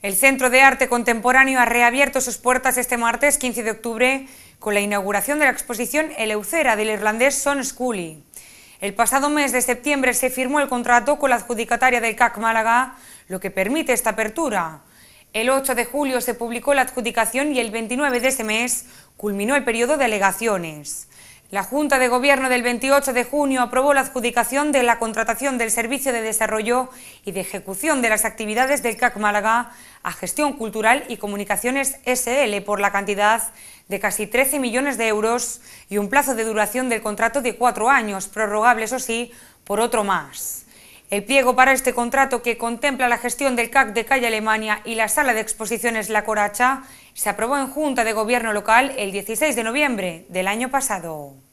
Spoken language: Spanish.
El Centro de Arte Contemporáneo ha reabierto sus puertas este martes 15 de octubre con la inauguración de la exposición Eleucera del irlandés Son Scully. El pasado mes de septiembre se firmó el contrato con la adjudicataria del CAC Málaga, lo que permite esta apertura. El 8 de julio se publicó la adjudicación y el 29 de ese mes culminó el periodo de alegaciones. La Junta de Gobierno del 28 de junio aprobó la adjudicación de la contratación del Servicio de Desarrollo y de Ejecución de las Actividades del CAC Málaga a Gestión Cultural y Comunicaciones SL por la cantidad de casi 13 millones de euros y un plazo de duración del contrato de cuatro años, prorrogable, eso sí, por otro más. El pliego para este contrato, que contempla la gestión del CAC de Calle Alemania y la Sala de Exposiciones La Coracha, se aprobó en Junta de Gobierno Local el 16 de noviembre del año pasado.